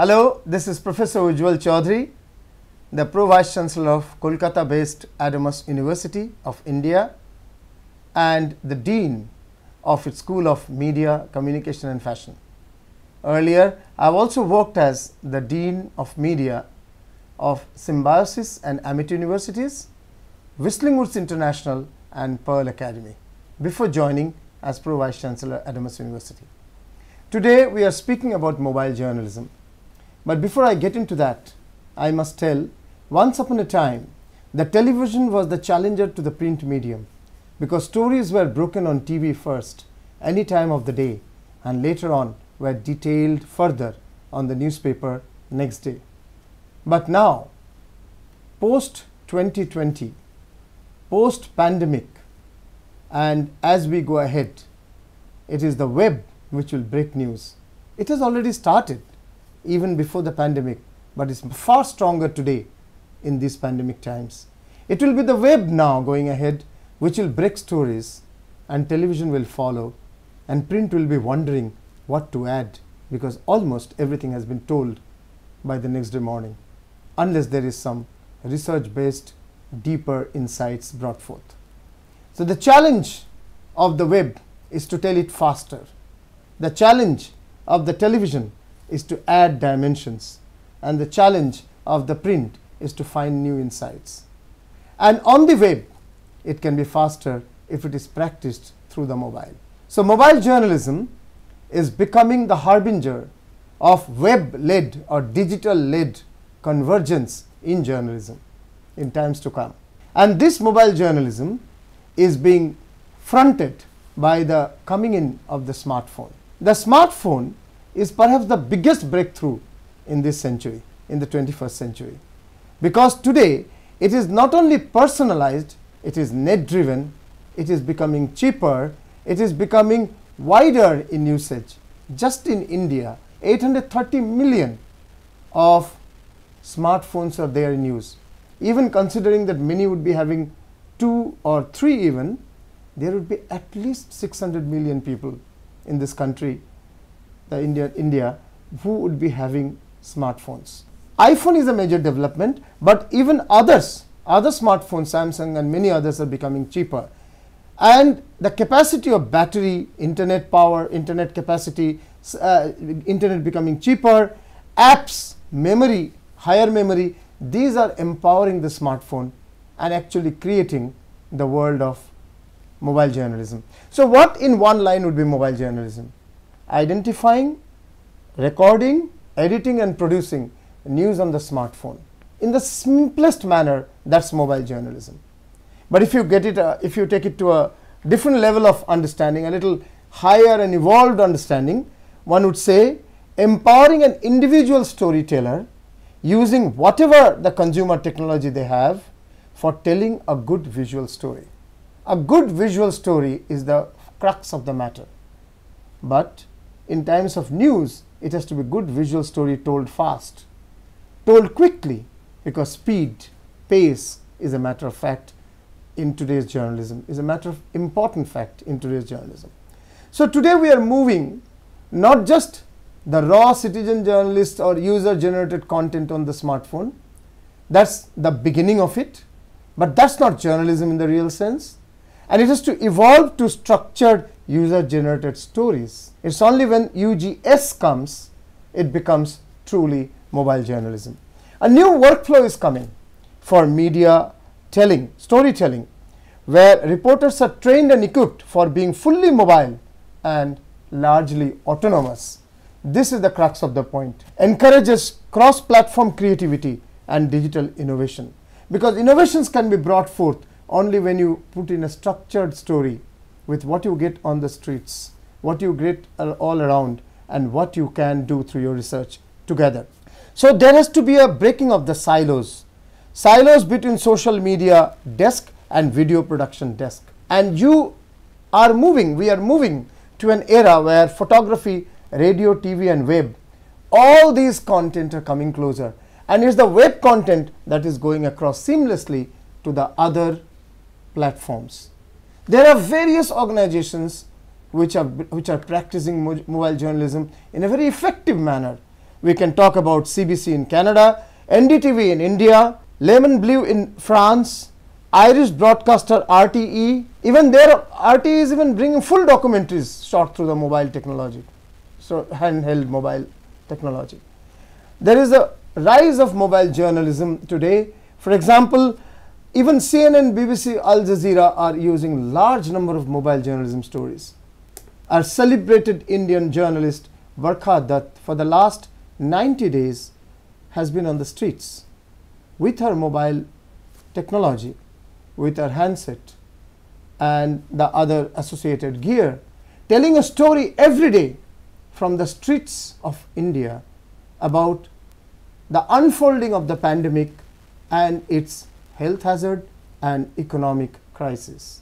Hello, this is Professor Ujwal Chaudhary, the Pro Vice Chancellor of Kolkata based Adamas University of India and the Dean of its School of Media, Communication and Fashion. Earlier, I have also worked as the Dean of Media of Symbiosis and Amit Universities, Whistling Woods International and Pearl Academy before joining as Pro Vice Chancellor Adamas University. Today, we are speaking about mobile journalism but before I get into that, I must tell once upon a time, the television was the challenger to the print medium because stories were broken on TV first, any time of the day, and later on were detailed further on the newspaper next day. But now, post 2020, post pandemic, and as we go ahead, it is the web which will break news. It has already started even before the pandemic, but it's far stronger today in these pandemic times. It will be the web now going ahead which will break stories and television will follow and print will be wondering what to add because almost everything has been told by the next day morning unless there is some research based deeper insights brought forth. So the challenge of the web is to tell it faster. The challenge of the television is to add dimensions and the challenge of the print is to find new insights. And on the web, it can be faster if it is practiced through the mobile. So, mobile journalism is becoming the harbinger of web led or digital led convergence in journalism in times to come. And this mobile journalism is being fronted by the coming in of the smartphone. The smartphone is perhaps the biggest breakthrough in this century, in the 21st century. Because today, it is not only personalized, it is net driven, it is becoming cheaper, it is becoming wider in usage. Just in India, 830 million of smartphones are there in use. Even considering that many would be having two or three even, there would be at least 600 million people in this country the India, India who would be having smartphones. iPhone is a major development, but even others, other smartphones, Samsung and many others are becoming cheaper. And the capacity of battery, internet power, internet capacity, uh, internet becoming cheaper, apps, memory, higher memory, these are empowering the smartphone and actually creating the world of mobile journalism. So, what in one line would be mobile journalism? identifying, recording, editing and producing news on the smartphone. In the simplest manner, that's mobile journalism. But if you get it, uh, if you take it to a different level of understanding, a little higher and evolved understanding, one would say empowering an individual storyteller using whatever the consumer technology they have for telling a good visual story. A good visual story is the crux of the matter, but in times of news, it has to be good visual story told fast, told quickly, because speed, pace is a matter of fact in today's journalism, is a matter of important fact in today's journalism. So, today we are moving not just the raw citizen journalist or user generated content on the smartphone, that is the beginning of it, but that is not journalism in the real sense and it has to evolve to structured user generated stories. It's only when UGS comes, it becomes truly mobile journalism. A new workflow is coming for media telling, storytelling, where reporters are trained and equipped for being fully mobile and largely autonomous. This is the crux of the point. Encourages cross platform creativity and digital innovation because innovations can be brought forth only when you put in a structured story with what you get on the streets, what you get all around, and what you can do through your research together. So there has to be a breaking of the silos, silos between social media desk and video production desk. And you are moving, we are moving to an era where photography, radio, TV and web, all these content are coming closer. And it's the web content that is going across seamlessly to the other platforms. There are various organizations which are, which are practicing mobile journalism in a very effective manner. We can talk about CBC in Canada, NDTV in India, Lemon Blue in France, Irish broadcaster RTE, even there RTE is even bringing full documentaries shot through the mobile technology, so handheld mobile technology. There is a rise of mobile journalism today. For example, even CNN, BBC, Al Jazeera are using large number of mobile journalism stories. Our celebrated Indian journalist Varkha Dutt for the last 90 days has been on the streets with her mobile technology, with her handset and the other associated gear, telling a story every day from the streets of India about the unfolding of the pandemic and its health hazard, and economic crisis.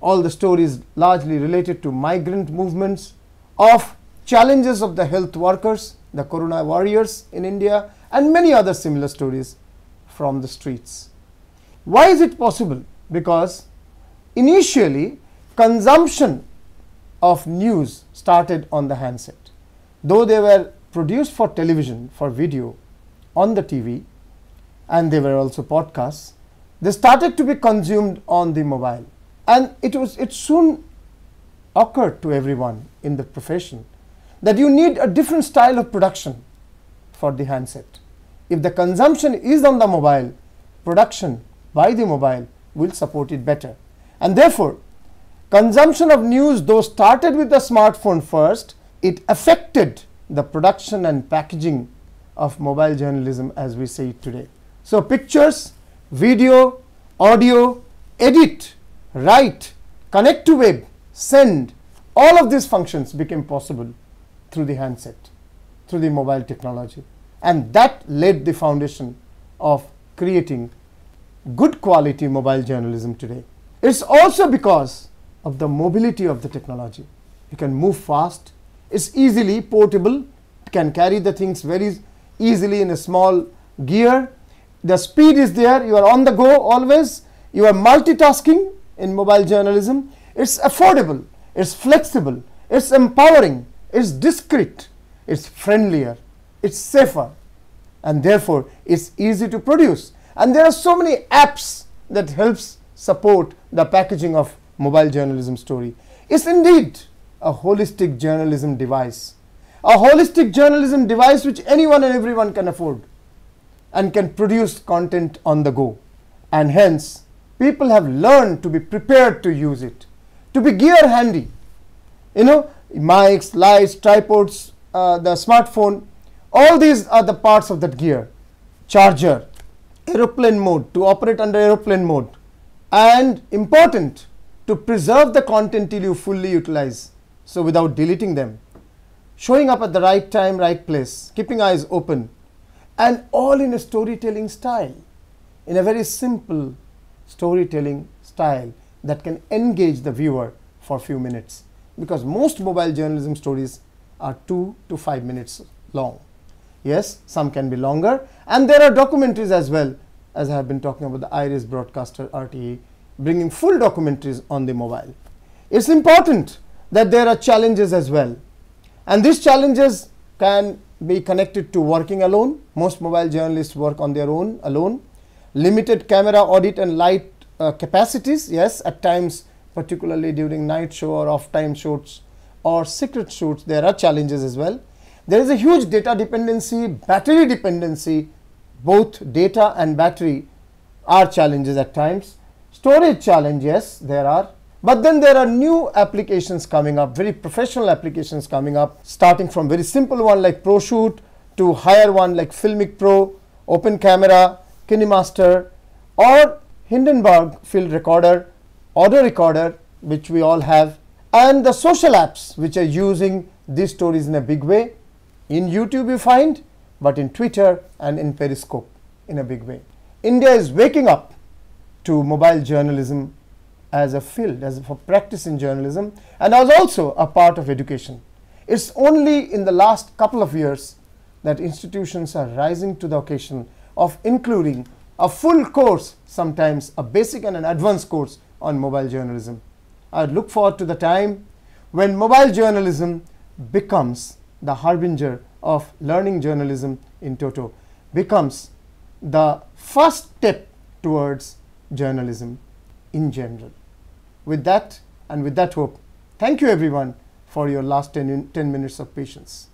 All the stories largely related to migrant movements, of challenges of the health workers, the corona warriors in India, and many other similar stories from the streets. Why is it possible? Because initially consumption of news started on the handset. Though they were produced for television, for video, on the TV, and they were also podcasts. They started to be consumed on the mobile, and it was it soon occurred to everyone in the profession that you need a different style of production for the handset. If the consumption is on the mobile, production by the mobile will support it better. And therefore, consumption of news, though started with the smartphone first, it affected the production and packaging of mobile journalism as we see it today. So, pictures, video, audio, edit, write, connect to web, send, all of these functions became possible through the handset, through the mobile technology. And that laid the foundation of creating good quality mobile journalism today. It's also because of the mobility of the technology. You can move fast, it's easily portable, it can carry the things very easily in a small gear the speed is there, you are on the go always, you are multitasking in mobile journalism. It's affordable, it's flexible, it's empowering, it's discreet, it's friendlier, it's safer, and therefore it's easy to produce. And there are so many apps that helps support the packaging of mobile journalism story. It's indeed a holistic journalism device, a holistic journalism device which anyone and everyone can afford and can produce content on the go. And hence, people have learned to be prepared to use it, to be gear handy. You know, mics, lights, tripods, uh, the smartphone, all these are the parts of that gear. Charger, aeroplane mode, to operate under aeroplane mode, and important, to preserve the content till you fully utilize, so without deleting them. Showing up at the right time, right place, keeping eyes open, and all in a storytelling style, in a very simple storytelling style that can engage the viewer for few minutes because most mobile journalism stories are 2 to 5 minutes long. Yes, some can be longer and there are documentaries as well as I have been talking about the IRIS broadcaster RTE bringing full documentaries on the mobile. It is important that there are challenges as well and these challenges can be connected to working alone. Most mobile journalists work on their own alone. Limited camera audit and light uh, capacities. Yes, at times, particularly during night show or off time shoots or secret shoots, there are challenges as well. There is a huge data dependency, battery dependency, both data and battery are challenges at times. Storage challenges, there are but then there are new applications coming up, very professional applications coming up, starting from very simple one like ProShoot to higher one like Filmic Pro, Open Camera, KineMaster or Hindenburg Field Recorder, Audio Recorder which we all have and the social apps which are using these stories in a big way. In YouTube you find, but in Twitter and in Periscope in a big way. India is waking up to mobile journalism as a field, as for practice in journalism, and was also a part of education. It's only in the last couple of years that institutions are rising to the occasion of including a full course, sometimes a basic and an advanced course on mobile journalism. I look forward to the time when mobile journalism becomes the harbinger of learning journalism in toto, becomes the first step towards journalism in general. With that and with that hope, thank you everyone for your last 10, 10 minutes of patience.